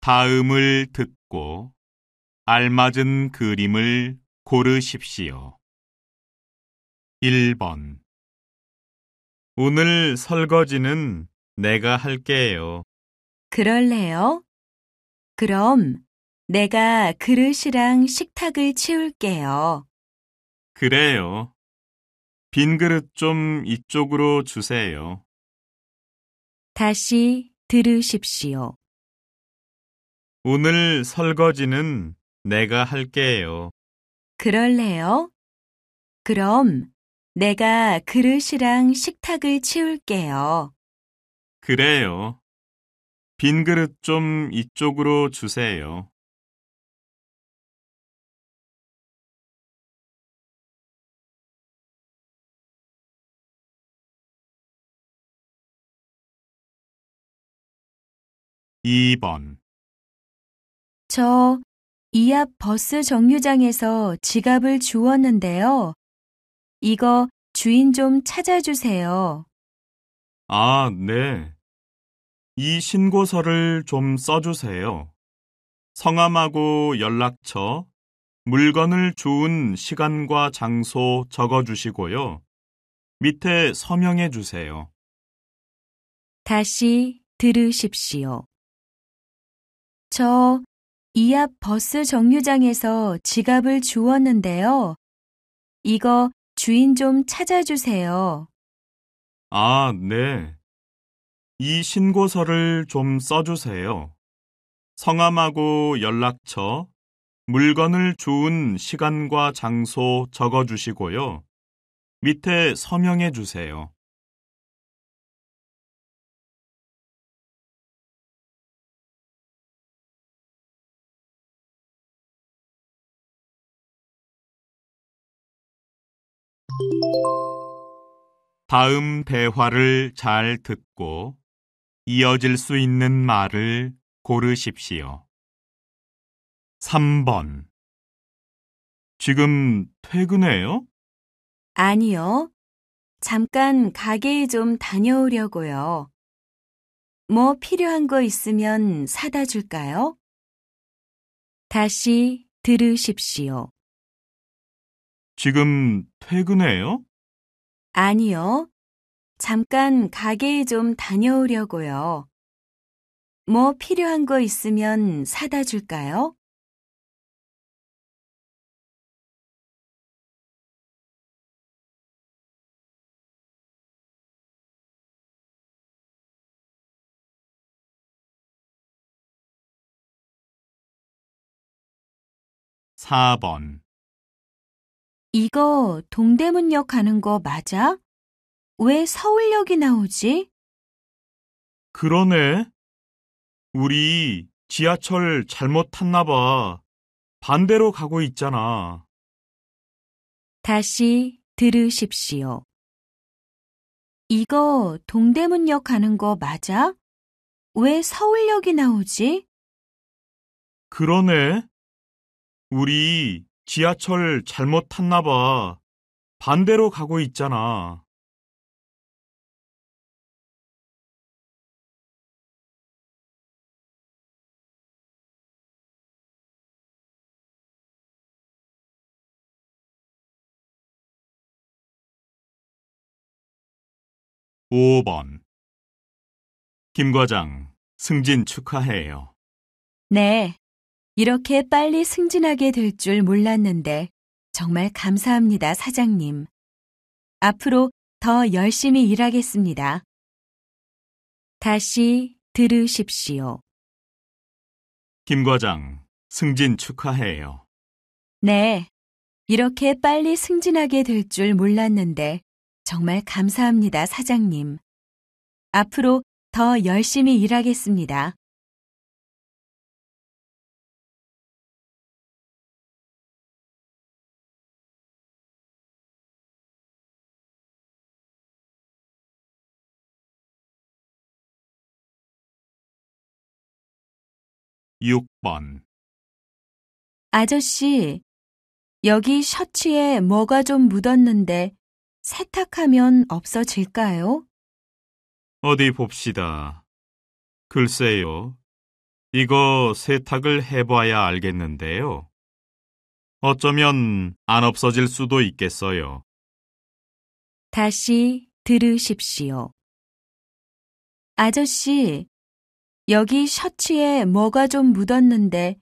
다음을 듣고 알맞은 그림을 고르십시오. 1번 오늘 설거지는 내가 할게요. 그럴래요? 그럼 내가 그릇이랑 식탁을 치울게요. 그래요. 빈 그릇 좀 이쪽으로 주세요. 다시 들으십시오. 오늘 설거지는 내가 할게요. 그럴래요? 그럼 내가 그릇이랑 식탁을 치울게요. 그래요. 빈 그릇 좀 이쪽으로 주세요. 2번 저 이 앞 버스 정류장에서 지갑을 주웠는데요. 이거 주인 좀 찾아주세요. 아, 네. 이 신고서를 좀 써주세요. 성함하고 연락처, 물건을 주운 시간과 장소 적어주시고요. 밑에 서명해 주세요. 다시 들으십시오. 저이앞 버스 정류장에서 지갑을 주웠는데요. 이거 주인 좀 찾아주세요. 아, 네. 이 신고서를 좀 써주세요. 성함하고 연락처, 물건을 주운 시간과 장소 적어주시고요. 밑에 서명해 주세요. 다음 대화를 잘 듣고 이어질 수 있는 말을 고르십시오. 3번 지금 퇴근해요? 아니요. 잠깐 가게에 좀 다녀오려고요. 뭐 필요한 거 있으면 사다 줄까요? 다시 들으십시오. 지금 퇴근해요? 아니요. 잠깐 가게에 좀 다녀오려고요. 뭐 필요한 거 있으면 사다 줄까요? (4번) 이거 동대문역 가는 거 맞아? 왜 서울역이 나오지? 그러네. 우리 지하철 잘못 탔나 봐. 반대로 가고 있잖아. 다시 들으십시오. 이거 동대문역 가는 거 맞아? 왜 서울역이 나오지? 그러네. 우리 지하철 잘못 탔나 봐. 반대로 가고 있잖아. (5번) 김과장 승진 축하해요. 네, 이렇게 빨리 승진하게 될 줄 몰랐는데 정말 감사합니다, 사장님. 앞으로 더 열심히 일하겠습니다. 다시 들으십시오. 김 과장, 승진 축하해요. 네. 이렇게 빨리 승진하게 될 줄 몰랐는데 정말 감사합니다, 사장님. 앞으로 더 열심히 일하겠습니다. 6번 아저씨, 여기 셔츠에 뭐가 좀 묻었는데 세탁하면 없어질까요? 어디 봅시다. 글쎄요. 이거 세탁을 해봐야 알겠는데요. 어쩌면 안 없어질 수도 있겠어요. 다시 들으십시오. 아저씨, 여기 셔츠에 뭐가 좀 묻었는데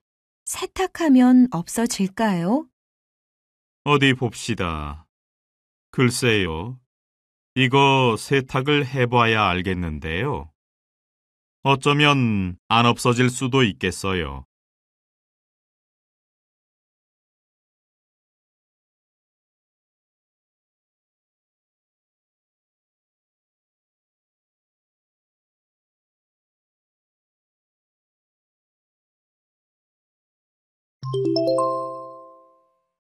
세탁하면 없어질까요? 어디 봅시다. 글쎄요. 이거 세탁을 해봐야 알겠는데요. 어쩌면 안 없어질 수도 있겠어요.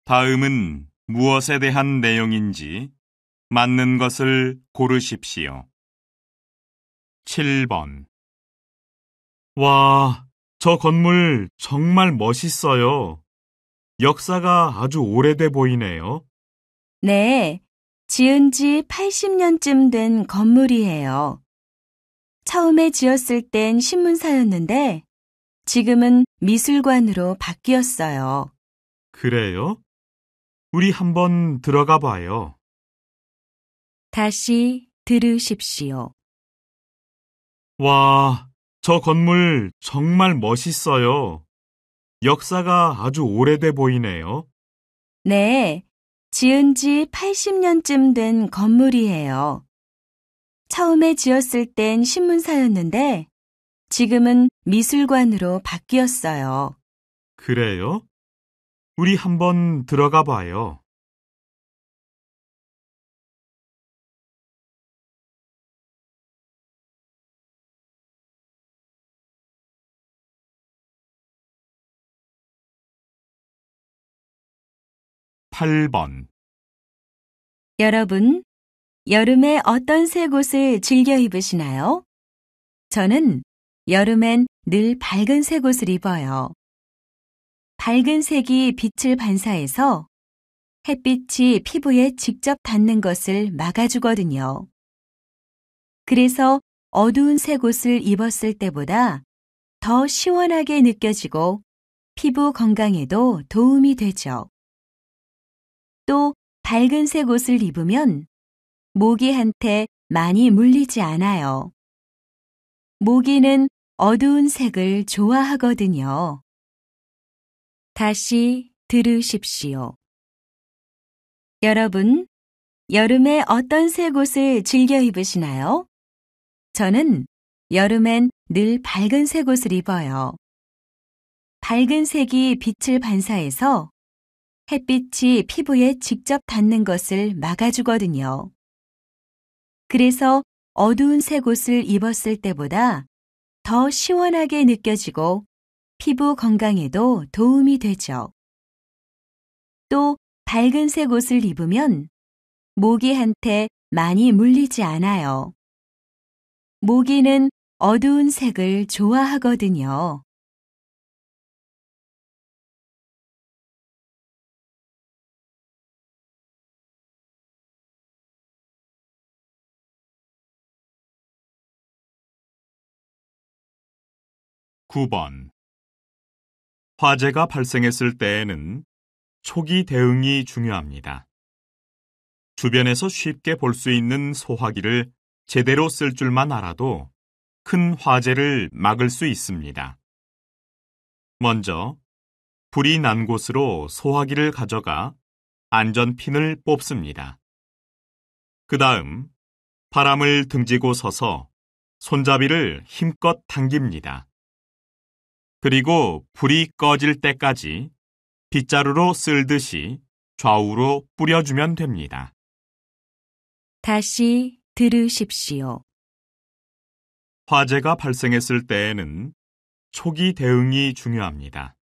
다음은 무엇에 대한 내용인지 맞는 것을 고르십시오. 7번. 와, 저 건물 정말 멋있어요. 역사가 아주 오래돼 보이네요. 네, 지은 지 80년쯤 된 건물이에요. 처음에 지었을 땐 신문사였는데 지금은 미술관으로 바뀌었어요. 그래요? 우리 한번 들어가 봐요. 다시 들으십시오. 와, 저 건물 정말 멋있어요. 역사가 아주 오래돼 보이네요. 네, 지은 지 80년쯤 된 건물이에요. 처음에 지었을 땐 신문사였는데 지금은 미술관으로 바뀌었어요. 그래요? 우리 한번 들어가 봐요. 8번 여러분, 여름에 어떤 새 옷을 즐겨 입으시나요? 저는 여름엔 늘 밝은 새 옷을 입어요. 밝은 색이 빛을 반사해서 햇빛이 피부에 직접 닿는 것을 막아주거든요. 그래서 어두운 색 옷을 입었을 때보다 더 시원하게 느껴지고 피부 건강에도 도움이 되죠. 또 밝은 색 옷을 입으면 모기한테 많이 물리지 않아요. 모기는 어두운 색을 좋아하거든요. 다시 들으십시오. 여러분, 여름에 어떤 새곳을 즐겨 입으시나요? 저는 여름엔 늘 밝은 새곳을 입어요. 밝은 색이 빛을 반사해서 햇빛이 피부에 직접 닿는 것을 막아주거든요. 그래서 어두운 새곳을 입었을 때보다 더 시원하게 느껴지고 피부 건강에도 도움이 되죠. 또 밝은 색 옷을 입으면 모기한테 많이 물리지 않아요. 모기는 어두운 색을 좋아하거든요. (9번) 화재가 발생했을 때에는 초기 대응이 중요합니다. 주변에서 쉽게 볼 수 있는 소화기를 제대로 쓸 줄만 알아도 큰 화재를 막을 수 있습니다. 먼저, 불이 난 곳으로 소화기를 가져가 안전핀을 뽑습니다. 그 다음, 바람을 등지고 서서 손잡이를 힘껏 당깁니다. 그리고 불이 꺼질 때까지 빗자루로 쓸듯이 좌우로 뿌려주면 됩니다. 다시 들으십시오. 화재가 발생했을 때에는 초기 대응이 중요합니다.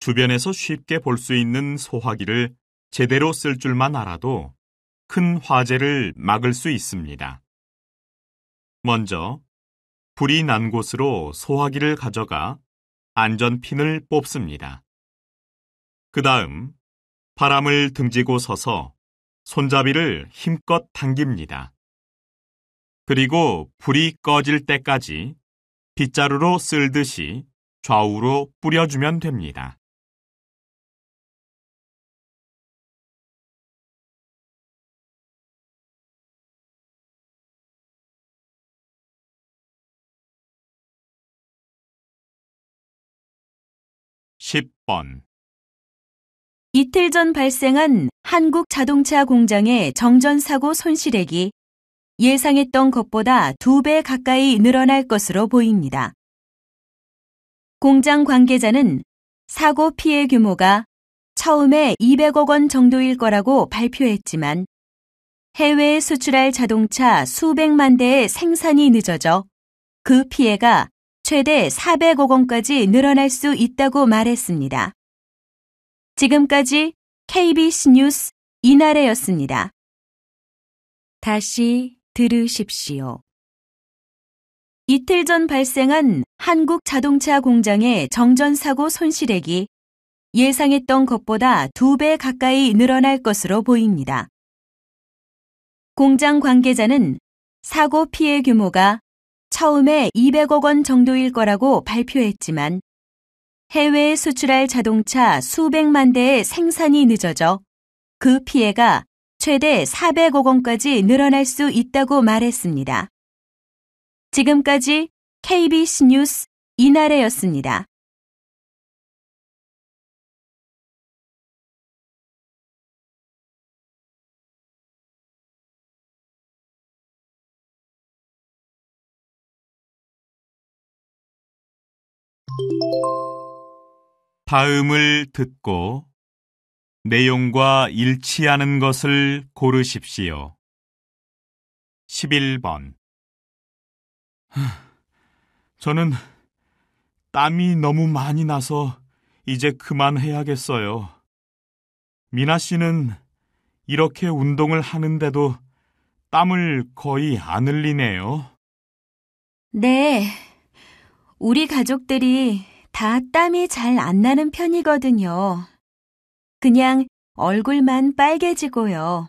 주변에서 쉽게 볼 수 있는 소화기를 제대로 쓸 줄만 알아도 큰 화재를 막을 수 있습니다. 먼저 불이 난 곳으로 소화기를 가져가 안전핀을 뽑습니다. 그 다음 바람을 등지고 서서 손잡이를 힘껏 당깁니다. 그리고 불이 꺼질 때까지 빗자루로 쓸듯이 좌우로 뿌려주면 됩니다. 10번 이틀 전 발생한 한국 자동차 공장의 정전사고 손실액이 예상했던 것보다 두 배 가까이 늘어날 것으로 보입니다. 공장 관계자는 사고 피해 규모가 처음에 200억 원 정도일 거라고 발표했지만 해외에 수출할 자동차 수백만 대의 생산이 늦어져 그 피해가 최대 400억 원까지 늘어날 수 있다고 말했습니다. 지금까지 KBC 뉴스 이나래였습니다. 다시 들으십시오. 이틀 전 발생한 한국 자동차 공장의 정전사고 손실액이 예상했던 것보다 두 배 가까이 늘어날 것으로 보입니다. 공장 관계자는 사고 피해 규모가 처음에 200억 원 정도일 거라고 발표했지만 해외에 수출할 자동차 수백만 대의 생산이 늦어져 그 피해가 최대 400억 원까지 늘어날 수 있다고 말했습니다. 지금까지 KBC 뉴스 이나래였습니다. 다음을 듣고 내용과 일치하는 것을 고르십시오. 11번 저는 땀이 너무 많이 나서 이제 그만해야겠어요. 미나 씨는 이렇게 운동을 하는데도 땀을 거의 안 흘리네요. 네, 우리 가족들이 다 땀이 잘 안 나는 편이거든요. 그냥 얼굴만 빨개지고요.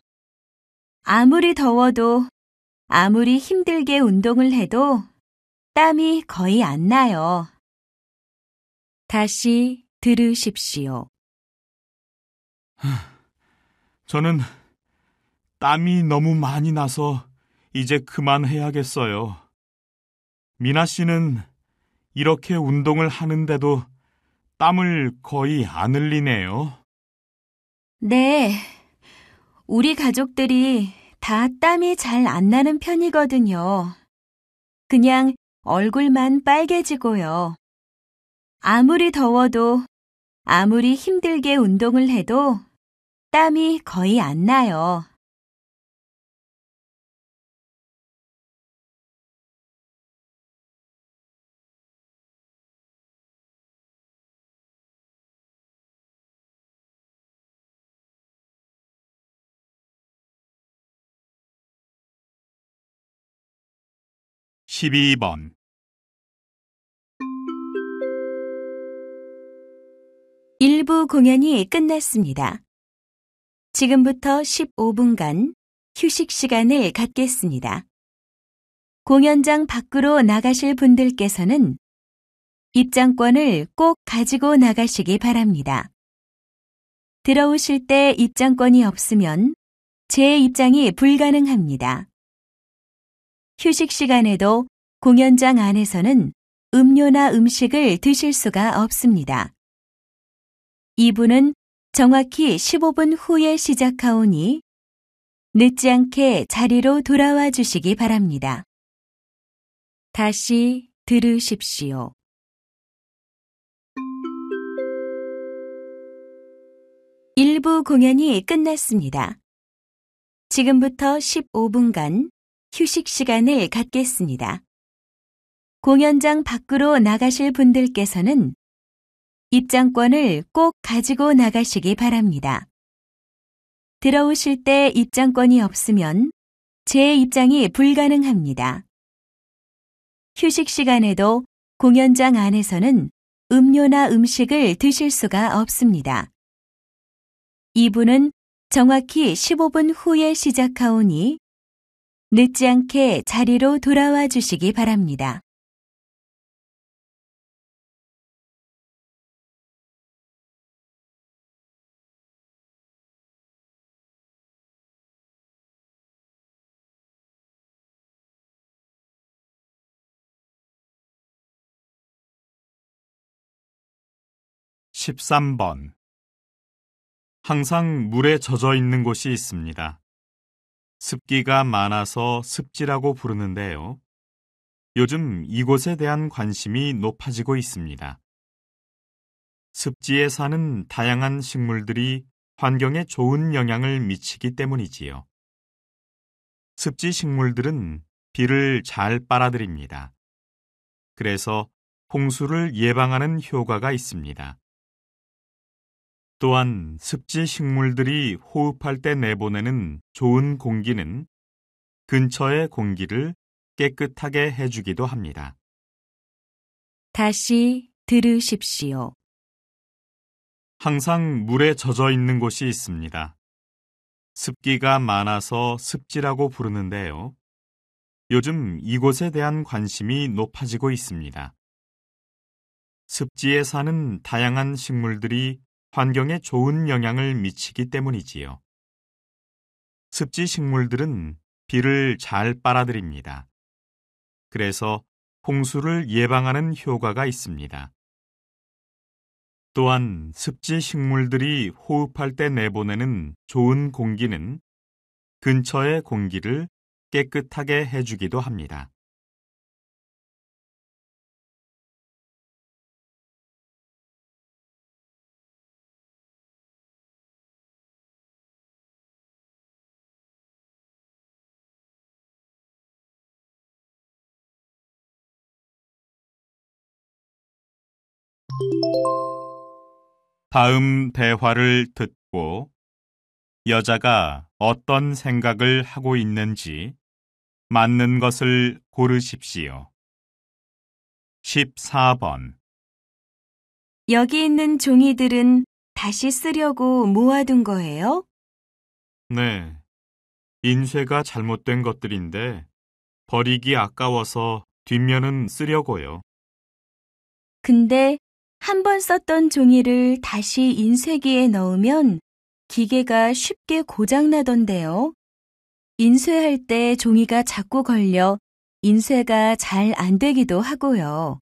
아무리 더워도 아무리 힘들게 운동을 해도 땀이 거의 안 나요. 다시 들으십시오. 저는 땀이 너무 많이 나서 이제 그만해야겠어요. 미나 씨는 이렇게 운동을 하는데도 땀을 거의 안 흘리네요. 네. 우리 가족들이 다 땀이 잘 안 나는 편이거든요. 그냥 얼굴만 빨개지고요. 아무리 더워도 아무리 힘들게 운동을 해도 땀이 거의 안 나요. 12번 1부 공연이 끝났습니다. 지금부터 15분간 휴식 시간을 갖겠습니다. 공연장 밖으로 나가실 분들께서는 입장권을 꼭 가지고 나가시기 바랍니다. 들어오실 때 입장권이 없으면 제 입장이 불가능합니다. 휴식 시간에도 공연장 안에서는 음료나 음식을 드실 수가 없습니다. 2부는 정확히 15분 후에 시작하오니 늦지 않게 자리로 돌아와 주시기 바랍니다. 다시 들으십시오. 일부 공연이 끝났습니다. 지금부터 15분간 휴식 시간을 갖겠습니다. 공연장 밖으로 나가실 분들께서는 입장권을 꼭 가지고 나가시기 바랍니다. 들어오실 때 입장권이 없으면 제 입장이 불가능합니다. 휴식 시간에도 공연장 안에서는 음료나 음식을 드실 수가 없습니다. 이분은 정확히 15분 후에 시작하오니 늦지 않게 자리로 돌아와 주시기 바랍니다. (13번) 항상 물에 젖어 있는 곳이 있습니다. 습기가 많아서 습지라고 부르는데요. 요즘 이곳에 대한 관심이 높아지고 있습니다. 습지에 사는 다양한 식물들이 환경에 좋은 영향을 미치기 때문이지요. 습지 식물들은 비를 잘 빨아들입니다. 그래서 홍수를 예방하는 효과가 있습니다. 또한 습지 식물들이 호흡할 때 내보내는 좋은 공기는 근처의 공기를 깨끗하게 해주기도 합니다. 다시 들으십시오. 항상 물에 젖어 있는 곳이 있습니다. 습기가 많아서 습지라고 부르는데요. 요즘 이곳에 대한 관심이 높아지고 있습니다. 습지에 사는 다양한 식물들이 환경에 좋은 영향을 미치기 때문이지요. 습지 식물들은 비를 잘 빨아들입니다. 그래서 홍수를 예방하는 효과가 있습니다. 또한 습지 식물들이 호흡할 때 내보내는 좋은 공기는 근처의 공기를 깨끗하게 해주기도 합니다. 다음 대화를 듣고 여자가 어떤 생각을 하고 있는지 맞는 것을 고르십시오. 14번 여기 있는 종이들은 다시 쓰려고 모아둔 거예요? 네. 인쇄가 잘못된 것들인데 버리기 아까워서 뒷면은 쓰려고요. 근데 한번 썼던 종이를 다시 인쇄기에 넣으면 기계가 쉽게 고장나던데요. 인쇄할 때 종이가 자꾸 걸려 인쇄가 잘 안 되기도 하고요.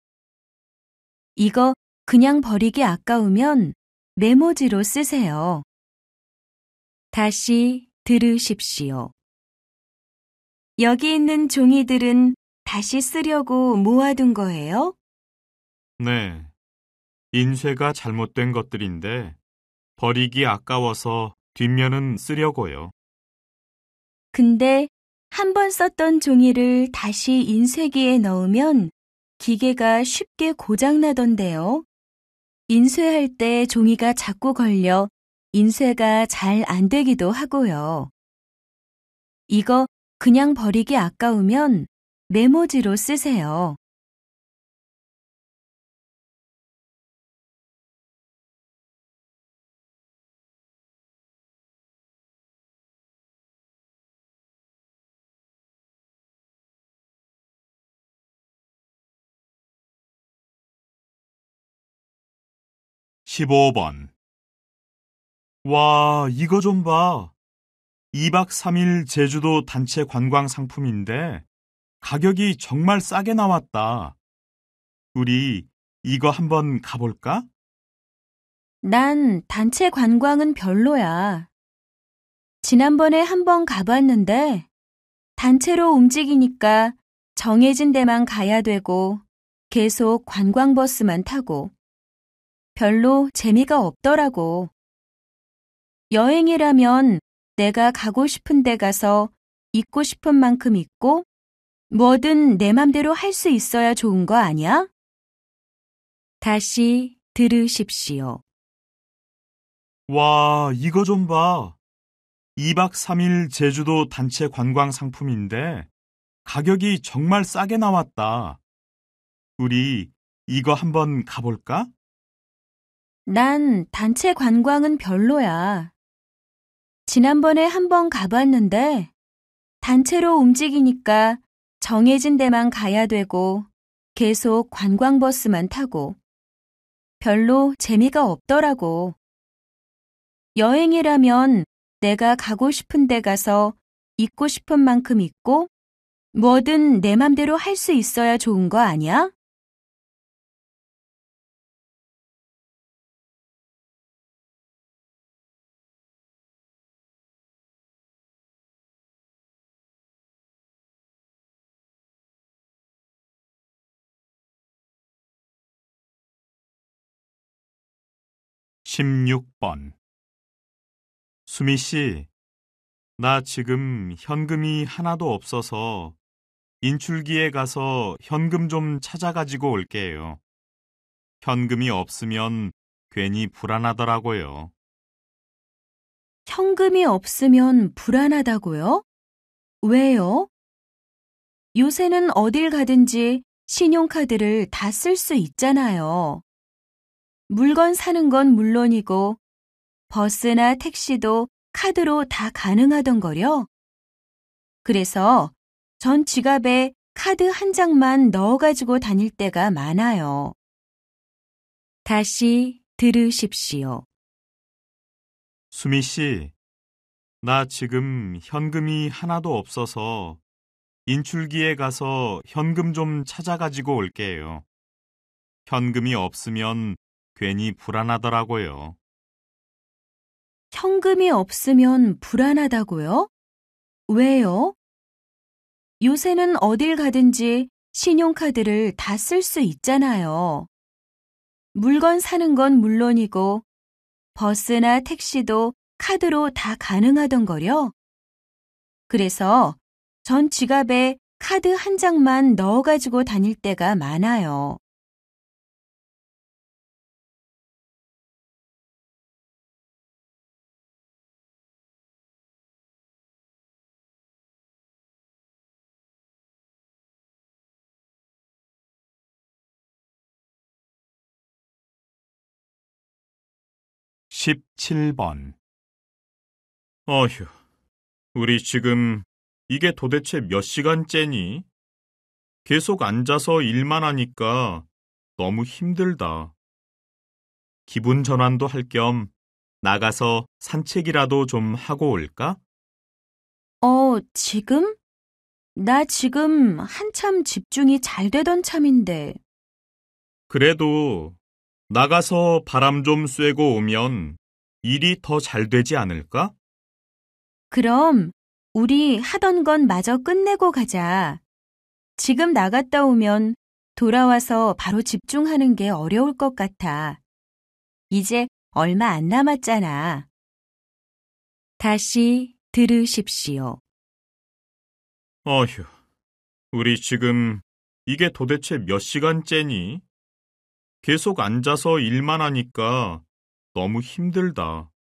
이거 그냥 버리기 아까우면 메모지로 쓰세요. 다시 들으십시오. 여기 있는 종이들은 다시 쓰려고 모아둔 거예요? 네, 인쇄가 잘못된 것들인데 버리기 아까워서 뒷면은 쓰려고요. 근데 한 번 썼던 종이를 다시 인쇄기에 넣으면 기계가 쉽게 고장나던데요. 인쇄할 때 종이가 자꾸 걸려 인쇄가 잘 안 되기도 하고요. 이거 그냥 버리기 아까우면 메모지로 쓰세요. 15번 와, 이거 좀 봐. 2박 3일 제주도 단체 관광 상품인데 가격이 정말 싸게 나왔다. 우리 이거 한번 가볼까? 난 단체 관광은 별로야. 지난번에 한번 가봤는데 단체로 움직이니까 정해진 데만 가야 되고 계속 관광버스만 타고 별로 재미가 없더라고. 여행이라면 내가 가고 싶은 데 가서 있고 싶은 만큼 있고 뭐든 내 맘대로 할 수 있어야 좋은 거 아니야? 다시 들으십시오. 와, 이거 좀 봐. 2박 3일 제주도 단체 관광 상품인데 가격이 정말 싸게 나왔다. 우리 이거 한번 가볼까? 난 단체 관광은 별로야. 지난번에 한 번 가봤는데 단체로 움직이니까 정해진 데만 가야 되고 계속 관광버스만 타고 별로 재미가 없더라고. 여행이라면 내가 가고 싶은 데 가서 있고 싶은 만큼 있고 뭐든 내 맘대로 할 수 있어야 좋은 거 아니야? 16번 수미 씨, 나 지금 현금이 하나도 없어서 인출기에 가서 현금 좀 찾아가지고 올게요. 현금이 없으면 괜히 불안하더라고요. 현금이 없으면 불안하다고요? 왜요? 요새는 어딜 가든지 신용카드를 다 쓸 수 있잖아요. 물건 사는 건 물론이고 버스나 택시도 카드로 다 가능하던 거려. 그래서 전 지갑에 카드 한 장만 넣어가지고 다닐 때가 많아요. 다시 들으십시오. 수미 씨, 나 지금 현금이 하나도 없어서 인출기에 가서 현금 좀 찾아가지고 올게요. 현금이 없으면 괜히 불안하더라고요. 현금이 없으면 불안하다고요? 왜요? 요새는 어딜 가든지 신용카드를 다 쓸 수 있잖아요. 물건 사는 건 물론이고 버스나 택시도 카드로 다 가능하던 거려. 그래서 전 지갑에 카드 한 장만 넣어가지고 다닐 때가 많아요. 17번 어휴, 우리 지금 이게 도대체 몇 시간째니? 계속 앉아서 일만 하니까 너무 힘들다. 기분 전환도 할 겸 나가서 산책이라도 좀 하고 올까? 어, 지금? 나 지금 한참 집중이 잘 되던 참인데. 그래도 나가서 바람 좀 쐬고 오면 일이 더 잘 되지 않을까? 그럼 우리 하던 건 마저 끝내고 가자. 지금 나갔다 오면 돌아와서 바로 집중하는 게 어려울 것 같아. 이제 얼마 안 남았잖아. 다시 들으십시오. 어휴, 우리 지금 이게 도대체 몇 시간째니? 계속 앉아서 일만 하니까 너무 힘들다.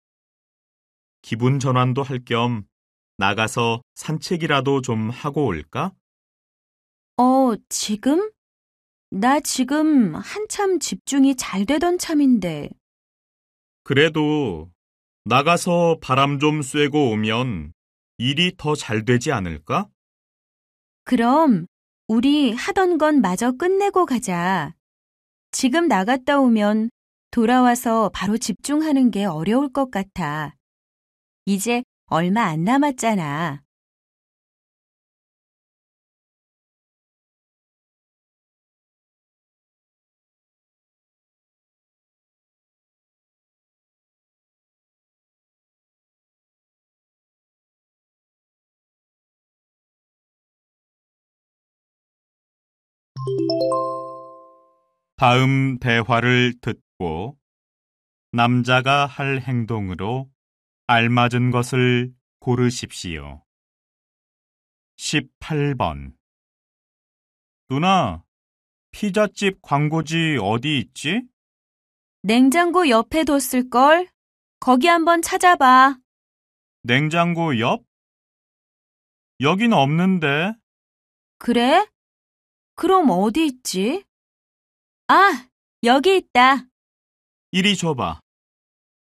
기분 전환도 할 겸 나가서 산책이라도 좀 하고 올까? 어, 지금? 나 지금 한참 집중이 잘 되던 참인데. 그래도 나가서 바람 좀 쐬고 오면 일이 더 잘 되지 않을까? 그럼 우리 하던 건 마저 끝내고 가자. 지금 나갔다 오면 돌아와서 바로 집중하는 게 어려울 것 같아. 이제 얼마 안 남았잖아. 다음 대화를 듣고 남자가 할 행동으로 알맞은 것을 고르십시오. 18번 누나, 피자집 광고지 어디 있지? 냉장고 옆에 뒀을 걸. 거기 한번 찾아봐. 냉장고 옆? 여긴 없는데. 그래? 그럼 어디 있지? 아, 여기 있다. 이리 줘봐.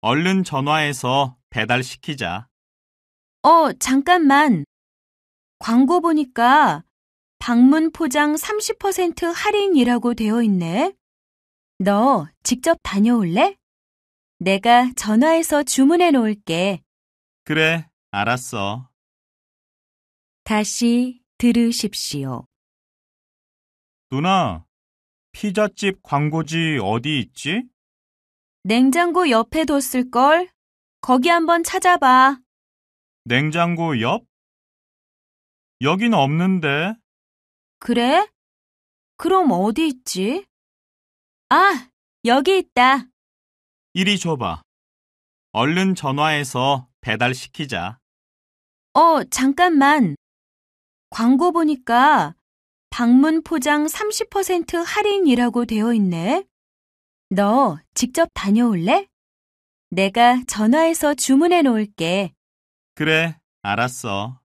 얼른 전화해서 배달시키자. 어, 잠깐만. 광고 보니까 방문 포장 30% 할인이라고 되어 있네. 너 직접 다녀올래? 내가 전화해서 주문해 놓을게. 그래, 알았어. 다시 들으십시오. 누나, 피자집 광고지 어디 있지? 냉장고 옆에 뒀을걸? 거기 한번 찾아봐. 냉장고 옆? 여긴 없는데. 그래? 그럼 어디 있지? 아, 여기 있다. 이리 줘봐. 얼른 전화해서 배달시키자. 어, 잠깐만. 광고 보니까 방문 포장 30% 할인이라고 되어 있네. 너 직접 다녀올래? 내가 전화해서 주문해 놓을게. 그래, 알았어.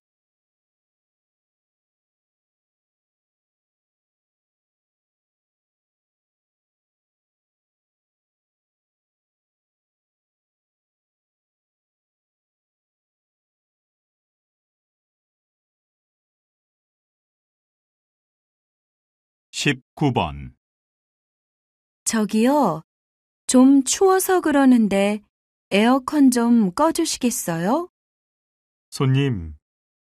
19번 저기요, 좀 추워서 그러는데 에어컨 좀 꺼주시겠어요? 손님,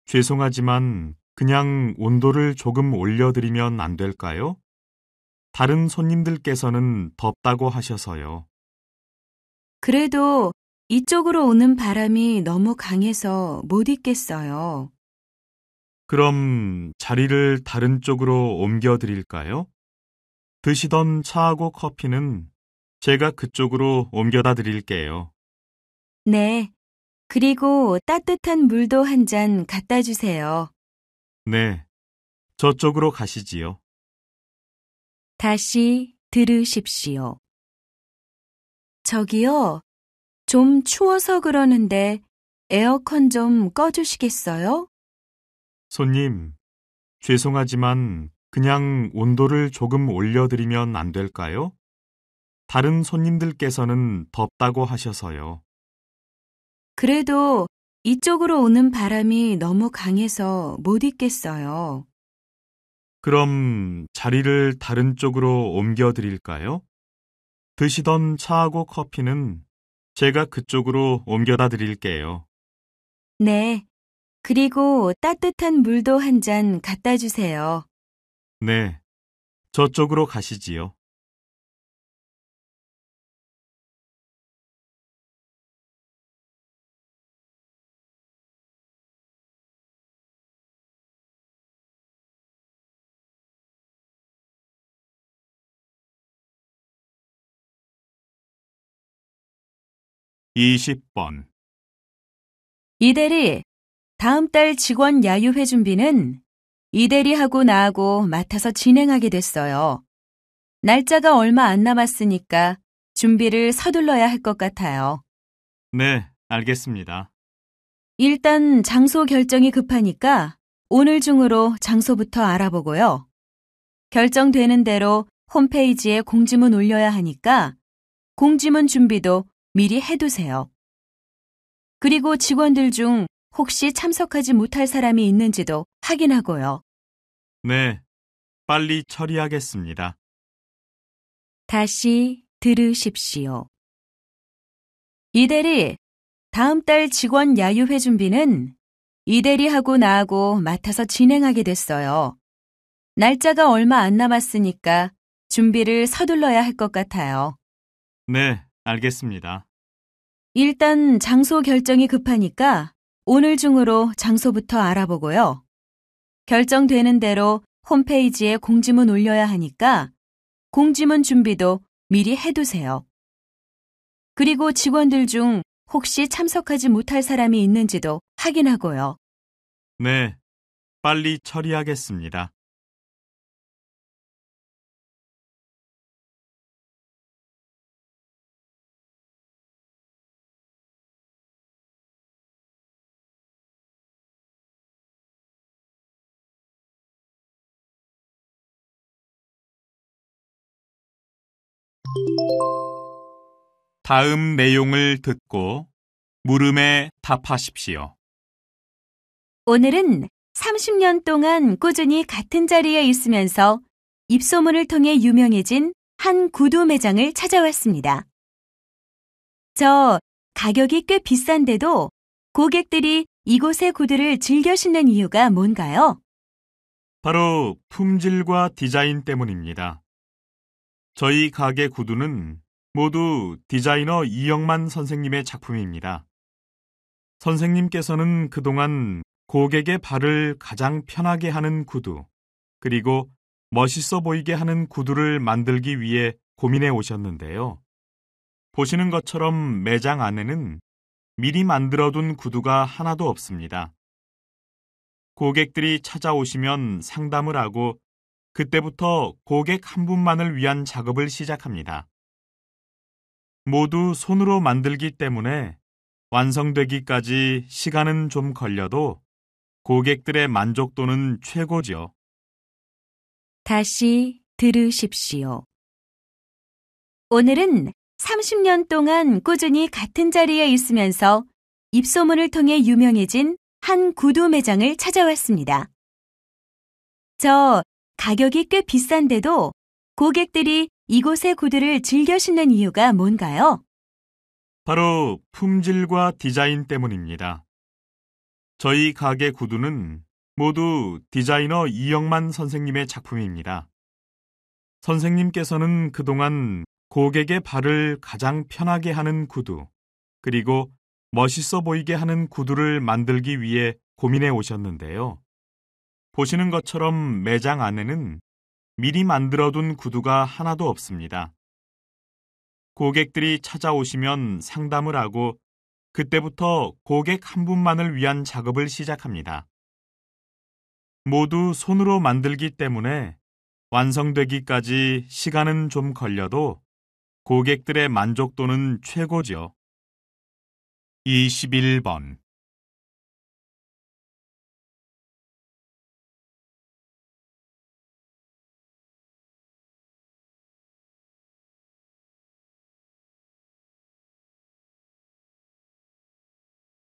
죄송하지만 그냥 온도를 조금 올려드리면 안 될까요? 다른 손님들께서는 덥다고 하셔서요. 그래도 이쪽으로 오는 바람이 너무 강해서 못 있겠어요. 그럼 자리를 다른 쪽으로 옮겨 드릴까요? 드시던 차하고 커피는 제가 그쪽으로 옮겨다 드릴게요. 네. 그리고 따뜻한 물도 한 잔 갖다 주세요. 네. 저쪽으로 가시지요. 다시 들으십시오. 저기요. 좀 추워서 그러는데 에어컨 좀 꺼주시겠어요? 손님, 죄송하지만 그냥 온도를 조금 올려드리면 안 될까요? 다른 손님들께서는 덥다고 하셔서요. 그래도 이쪽으로 오는 바람이 너무 강해서 못 있겠어요. 그럼 자리를 다른 쪽으로 옮겨드릴까요? 드시던 차하고 커피는 제가 그쪽으로 옮겨다 드릴게요. 네, 그리고 따뜻한 물도 한 잔 갖다 주세요. 네, 저쪽으로 가시지요. 2 0번 이대리, 다음 달 직원 야유회 준비는 이대리하고 나하고 맡아서 진행하게 됐어요. 날짜가 얼마 안 남았으니까 준비를 서둘러야 할 것 같아요. 네, 알겠습니다. 일단 장소 결정이 급하니까 오늘 중으로 장소부터 알아보고요. 결정되는 대로 홈페이지에 공지문 올려야 하니까 공지문 준비도 미리 해두세요. 그리고 직원들 중 혹시 참석하지 못할 사람이 있는지도 확인하고요. 네, 빨리 처리하겠습니다. 다시 들으십시오. 이대리, 다음 달 직원 야유회 준비는 이대리하고 나하고 맡아서 진행하게 됐어요. 날짜가 얼마 안 남았으니까 준비를 서둘러야 할 것 같아요. 네, 알겠습니다. 일단 장소 결정이 급하니까 오늘 중으로 장소부터 알아보고요. 결정되는 대로 홈페이지에 공지문 올려야 하니까 공지문 준비도 미리 해두세요. 그리고 직원들 중 혹시 참석하지 못할 사람이 있는지도 확인하고요. 네, 빨리 처리하겠습니다. 다음 내용을 듣고 물음에 답하십시오. 오늘은 30년 동안 꾸준히 같은 자리에 있으면서 입소문을 통해 유명해진 한 구두 매장을 찾아왔습니다. 저 가격이 꽤 비싼데도 고객들이 이곳의 구두를 즐겨 신는 이유가 뭔가요? 바로 품질과 디자인 때문입니다. 저희 가게 구두는 모두 디자이너 이영만 선생님의 작품입니다. 선생님께서는 그동안 고객의 발을 가장 편하게 하는 구두, 그리고 멋있어 보이게 하는 구두를 만들기 위해 고민해 오셨는데요. 보시는 것처럼 매장 안에는 미리 만들어둔 구두가 하나도 없습니다. 고객들이 찾아오시면 상담을 하고 그때부터 고객 한 분만을 위한 작업을 시작합니다. 모두 손으로 만들기 때문에 완성되기까지 시간은 좀 걸려도 고객들의 만족도는 최고죠. 다시 들으십시오. 오늘은 30년 동안 꾸준히 같은 자리에 있으면서 입소문을 통해 유명해진 한 구두 매장을 찾아왔습니다. 저 가격이 꽤 비싼데도 고객들이 이곳의 구두를 즐겨 신는 이유가 뭔가요? 바로 품질과 디자인 때문입니다. 저희 가게 구두는 모두 디자이너 이영만 선생님의 작품입니다. 선생님께서는 그동안 고객의 발을 가장 편하게 하는 구두, 그리고 멋있어 보이게 하는 구두를 만들기 위해 고민해 오셨는데요. 보시는 것처럼 매장 안에는 미리 만들어둔 구두가 하나도 없습니다. 고객들이 찾아오시면 상담을 하고 그때부터 고객 한 분만을 위한 작업을 시작합니다. 모두 손으로 만들기 때문에 완성되기까지 시간은 좀 걸려도 고객들의 만족도는 최고죠. 21번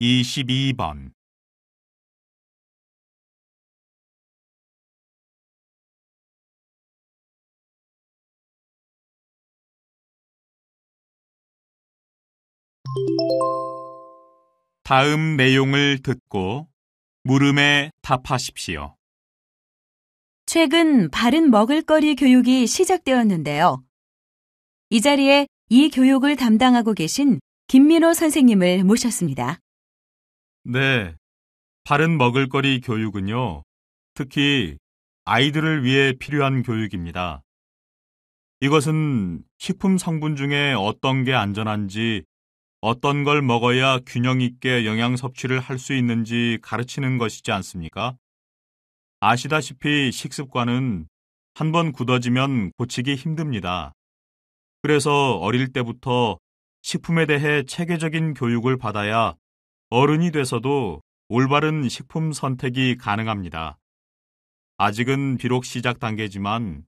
22번 '다음 내용을 듣고 물음에 답하십시오. 최근 바른 먹을거리 교육이 시작되었는데요. 이 자리에 이 교육을 담당하고 계신 김민호 선생님을 모셨습니다. 네. 바른 먹을거리 교육은요, 특히 아이들을 위해 필요한 교육입니다. 이것은 식품 성분 중에 어떤 게 안전한지, 어떤 걸 먹어야 균형 있게 영양 섭취를 할 수 있는지 가르치는 것이지 않습니까? 아시다시피 식습관은 한 번 굳어지면 고치기 힘듭니다. 그래서 어릴 때부터 식품에 대해 체계적인 교육을 받아야 어른이 돼서도 올바른 식품 선택이 가능합니다. 아직은 비록 시작 단계지만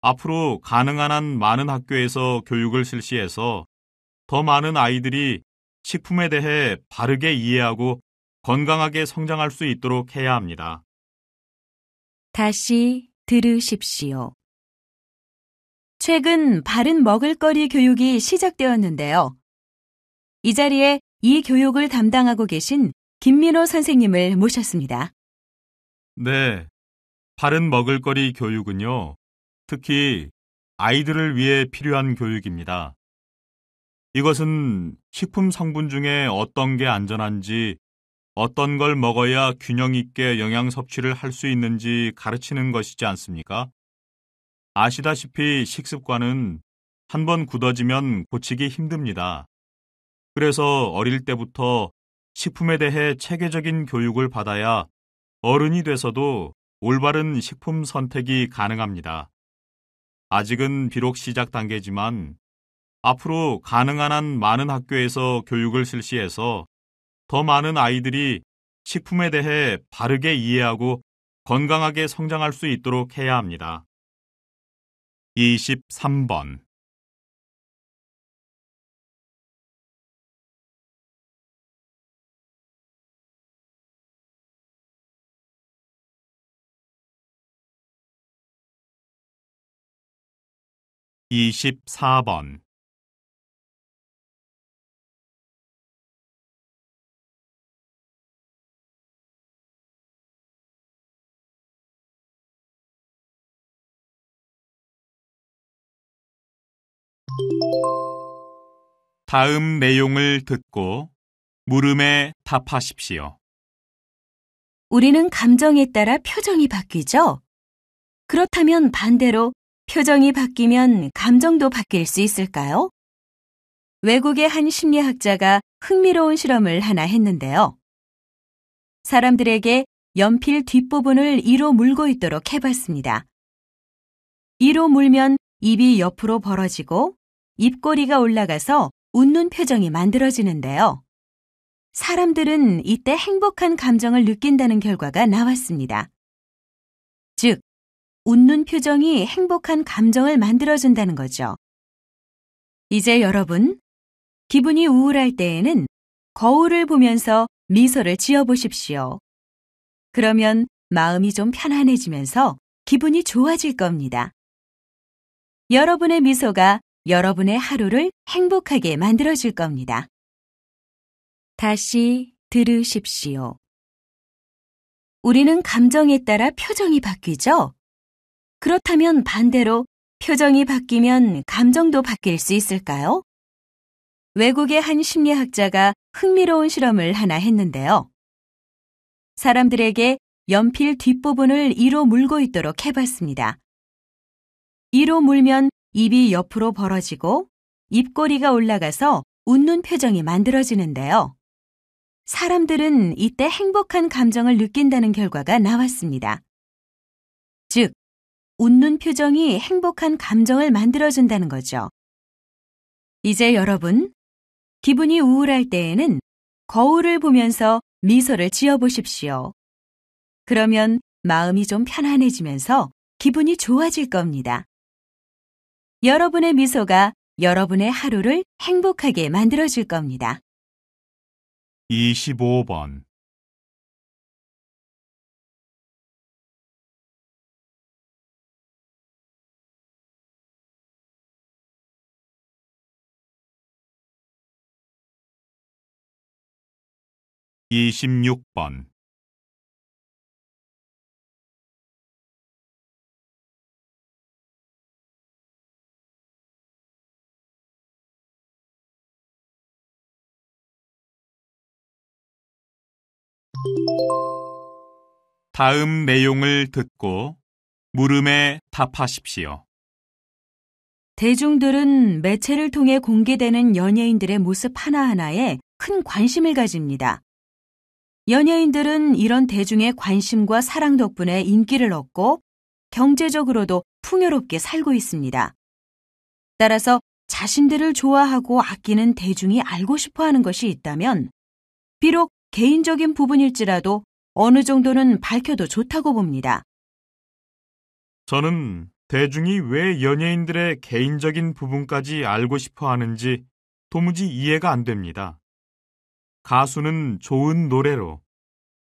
앞으로 가능한 한 많은 학교에서 교육을 실시해서 더 많은 아이들이 식품에 대해 바르게 이해하고 건강하게 성장할 수 있도록 해야 합니다. 다시 들으십시오. 최근 바른 먹을거리 교육이 시작되었는데요. 이 자리에 이 교육을 담당하고 계신 김민호 선생님을 모셨습니다. 네. 바른 먹을거리 교육은요. 특히 아이들을 위해 필요한 교육입니다. 이것은 식품 성분 중에 어떤 게 안전한지, 어떤 걸 먹어야 균형 있게 영양 섭취를 할 수 있는지 가르치는 것이지 않습니까? 아시다시피 식습관은 한 번 굳어지면 고치기 힘듭니다. 그래서 어릴 때부터 식품에 대해 체계적인 교육을 받아야 어른이 돼서도 올바른 식품 선택이 가능합니다. 아직은 비록 시작 단계지만 앞으로 가능한 한 많은 학교에서 교육을 실시해서 더 많은 아이들이 식품에 대해 바르게 이해하고 건강하게 성장할 수 있도록 해야 합니다. 23번 24번 '다음 내용을 듣고 물음에 답하십시오. 우리는 감정에 따라 표정이 바뀌죠? 그렇다면 반대로 표정이 바뀌면 감정도 바뀔 수 있을까요? 외국의 한 심리학자가 흥미로운 실험을 하나 했는데요. 사람들에게 연필 뒷부분을 이로 물고 있도록 해봤습니다. 이로 물면 입이 옆으로 벌어지고 입꼬리가 올라가서 웃는 표정이 만들어지는데요. 사람들은 이때 행복한 감정을 느낀다는 결과가 나왔습니다. 즉, 웃는 표정이 행복한 감정을 만들어준다는 거죠. 이제 여러분, 기분이 우울할 때에는 거울을 보면서 미소를 지어보십시오. 그러면 마음이 좀 편안해지면서 기분이 좋아질 겁니다. 여러분의 미소가 여러분의 하루를 행복하게 만들어줄 겁니다. 다시 들으십시오. 우리는 감정에 따라 표정이 바뀌죠? 그렇다면 반대로 표정이 바뀌면 감정도 바뀔 수 있을까요? 외국의 한 심리학자가 흥미로운 실험을 하나 했는데요. 사람들에게 연필 뒷부분을 이로 물고 있도록 해봤습니다. 이로 물면 입이 옆으로 벌어지고 입꼬리가 올라가서 웃는 표정이 만들어지는데요. 사람들은 이때 행복한 감정을 느낀다는 결과가 나왔습니다. 즉, 웃는 표정이 행복한 감정을 만들어준다는 거죠. 이제 여러분, 기분이 우울할 때에는 거울을 보면서 미소를 지어보십시오. 그러면 마음이 좀 편안해지면서 기분이 좋아질 겁니다. 여러분의 미소가 여러분의 하루를 행복하게 만들어줄 겁니다. 25번 26번 다음 내용을 듣고 물음에 답하십시오. 대중들은 매체를 통해 공개되는 연예인들의 모습 하나하나에 큰 관심을 가집니다. 연예인들은 이런 대중의 관심과 사랑 덕분에 인기를 얻고 경제적으로도 풍요롭게 살고 있습니다. 따라서 자신들을 좋아하고 아끼는 대중이 알고 싶어 하는 것이 있다면 비록 개인적인 부분일지라도 어느 정도는 밝혀도 좋다고 봅니다. 저는 대중이 왜 연예인들의 개인적인 부분까지 알고 싶어 하는지 도무지 이해가 안 됩니다. 가수는 좋은 노래로,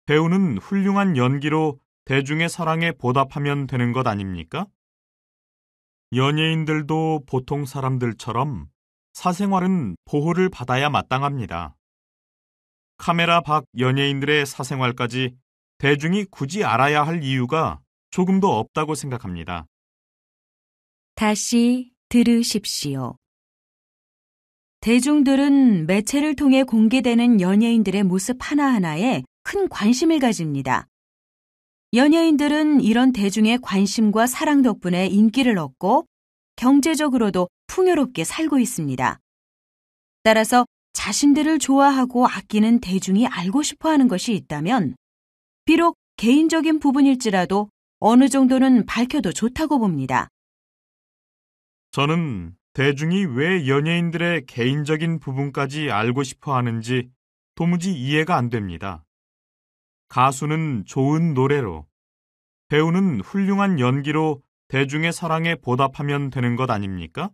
배우는 훌륭한 연기로 대중의 사랑에 보답하면 되는 것 아닙니까? 연예인들도 보통 사람들처럼 사생활은 보호를 받아야 마땅합니다. 카메라 밖 연예인들의 사생활까지 대중이 굳이 알아야 할 이유가 조금도 없다고 생각합니다. 다시 들으십시오. 대중들은 매체를 통해 공개되는 연예인들의 모습 하나하나에 큰 관심을 가집니다. 연예인들은 이런 대중의 관심과 사랑 덕분에 인기를 얻고 경제적으로도 풍요롭게 살고 있습니다. 따라서 자신들을 좋아하고 아끼는 대중이 알고 싶어 하는 것이 있다면 비록 개인적인 부분일지라도 어느 정도는 밝혀도 좋다고 봅니다. 저는 대중이 왜 연예인들의 개인적인 부분까지 알고 싶어 하는지 도무지 이해가 안 됩니다. 가수는 좋은 노래로, 배우는 훌륭한 연기로 대중의 사랑에 보답하면 되는 것 아닙니까?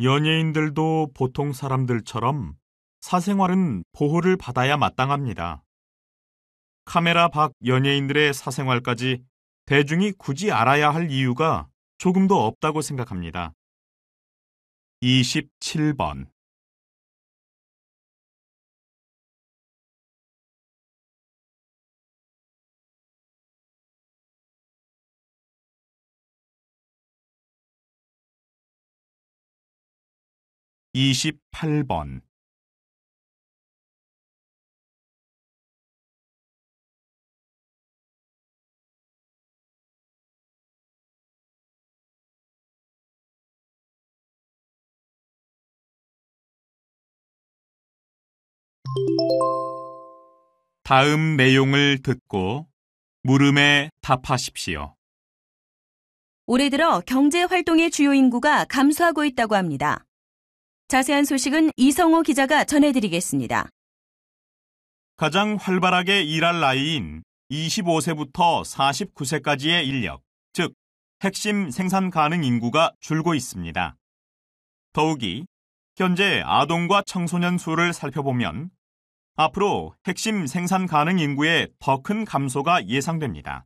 연예인들도 보통 사람들처럼 사생활은 보호를 받아야 마땅합니다. 카메라 밖 연예인들의 사생활까지 대중이 굳이 알아야 할 이유가 조금도 없다고 생각합니다. 27번 28번 다음 내용을 듣고 물음에 답하십시오. 올해 들어 경제 활동의 주요 인구가 감소하고 있다고 합니다. 자세한 소식은 이성호 기자가 전해드리겠습니다. 가장 활발하게 일할 나이인 25세부터 49세까지의 인력, 즉 핵심 생산 가능 인구가 줄고 있습니다. 더욱이 현재 아동과 청소년 수를 살펴보면 앞으로 핵심 생산 가능 인구의 더 큰 감소가 예상됩니다.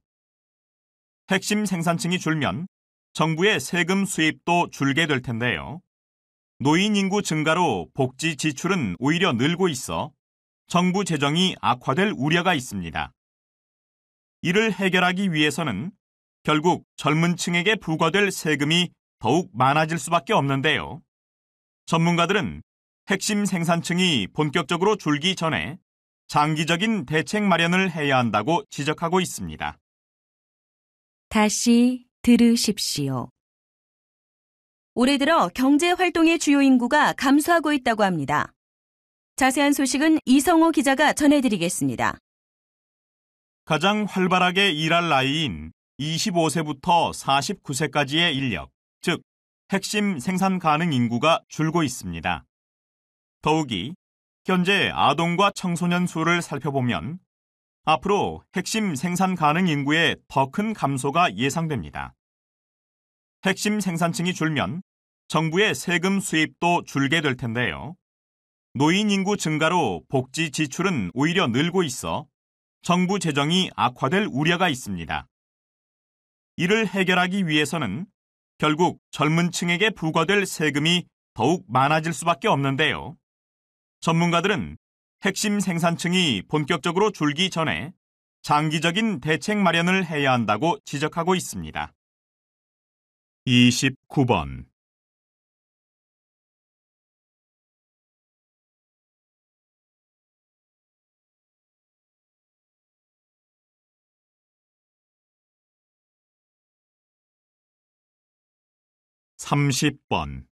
핵심 생산층이 줄면 정부의 세금 수입도 줄게 될 텐데요. 노인 인구 증가로 복지 지출은 오히려 늘고 있어 정부 재정이 악화될 우려가 있습니다. 이를 해결하기 위해서는 결국 젊은 층에게 부과될 세금이 더욱 많아질 수밖에 없는데요. 전문가들은 핵심 생산층이 본격적으로 줄기 전에 장기적인 대책 마련을 해야 한다고 지적하고 있습니다. 다시 들으십시오. 올해 들어 경제 활동의 주요 인구가 감소하고 있다고 합니다. 자세한 소식은 이성호 기자가 전해드리겠습니다. 가장 활발하게 일할 나이인 25세부터 49세까지의 인력, 즉 핵심 생산 가능 인구가 줄고 있습니다. 더욱이 현재 아동과 청소년 수를 살펴보면 앞으로 핵심 생산 가능 인구의 더 큰 감소가 예상됩니다. 핵심 생산층이 줄면 정부의 세금 수입도 줄게 될 텐데요. 노인 인구 증가로 복지 지출은 오히려 늘고 있어 정부 재정이 악화될 우려가 있습니다. 이를 해결하기 위해서는 결국 젊은 층에게 부과될 세금이 더욱 많아질 수밖에 없는데요. 전문가들은 핵심 생산층이 본격적으로 줄기 전에 장기적인 대책 마련을 해야 한다고 지적하고 있습니다. 29번 (30번)